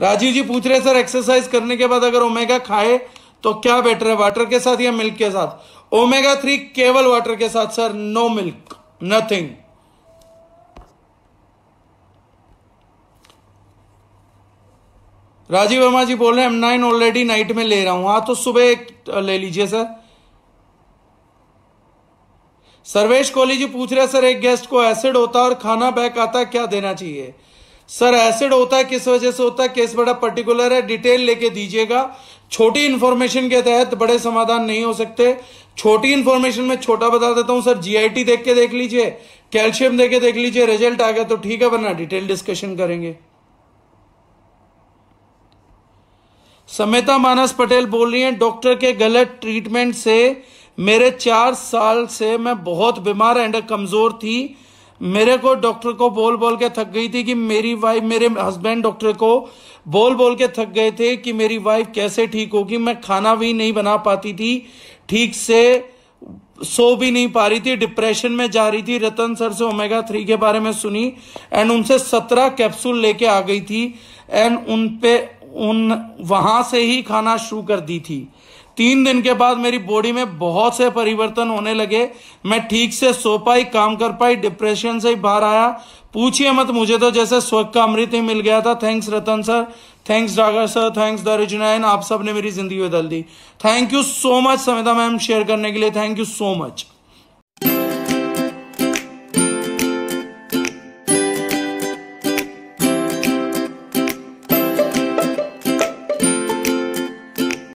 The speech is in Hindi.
राजीव जी पूछ रहे सर एक्सरसाइज करने के बाद अगर ओमेगा खाए तो क्या बेटर है वाटर के साथ या मिल्क के साथ ओमेगा थ्री केवल वाटर के साथ sir no milk nothing Rajiv Verma ji बोल रहे हैं एम नाइन ऑलरेडी नाइट में ले रहा हूं हाँ तो सुबह ले लीजिए सर सर्वेश कोहली जी पूछ रहे सर एक गेस्ट को एसिड होता है और खाना बैक आता क्या देना चाहिए सर एसिड होता है किस वजह से होता है केस बड़ा पर्टिकुलर है डिटेल लेके दीजिएगा छोटी इन्फॉर्मेशन के तहत बड़े समाधान नहीं हो सकते छोटी इन्फॉर्मेशन में छोटा बता देता हूं सर जीआईटी देख के देख लीजिए कैल्शियम देख के देख लीजिए रिजल्ट आ गया तो ठीक है वरना डिटेल डिस्कशन करेंगे समेता मानस पटेल बोल रही हैं डॉक्टर के गलत ट्रीटमेंट से मेरे चार साल से मैं बहुत बीमार एंड कमजोर थी मेरे को डॉक्टर को बोल बोल के थक गई थी कि मेरी वाइफ मेरे हस्बैंड डॉक्टर को बोल बोल के थक गए थे कि मेरी वाइफ कैसे ठीक होगी मैं खाना भी नहीं बना पाती थी ठीक से सो भी नहीं पा रही थी डिप्रेशन में जा रही थी रतन सर से ओमेगा थ्री के बारे में सुनी एंड उनसे सत्रह कैप्सूल लेके आ गई थी एंड उन पे उन वहां से ही खाना शुरू कर दी थी तीन दिन के बाद मेरी बॉडी में बहुत से परिवर्तन होने लगे मैं ठीक से सो पाई काम कर पाई डिप्रेशन से ही बाहर आया पूछिए मत मुझे तो जैसे स्वर्ग का अमृत ही मिल गया था thanks Ratan sir thanks Dagar sir thanks दारुजुनैन आप सब ने मेरी जिंदगी बदल दी thank you so much Samita ma'am share करने के लिए थैंक यू सो मच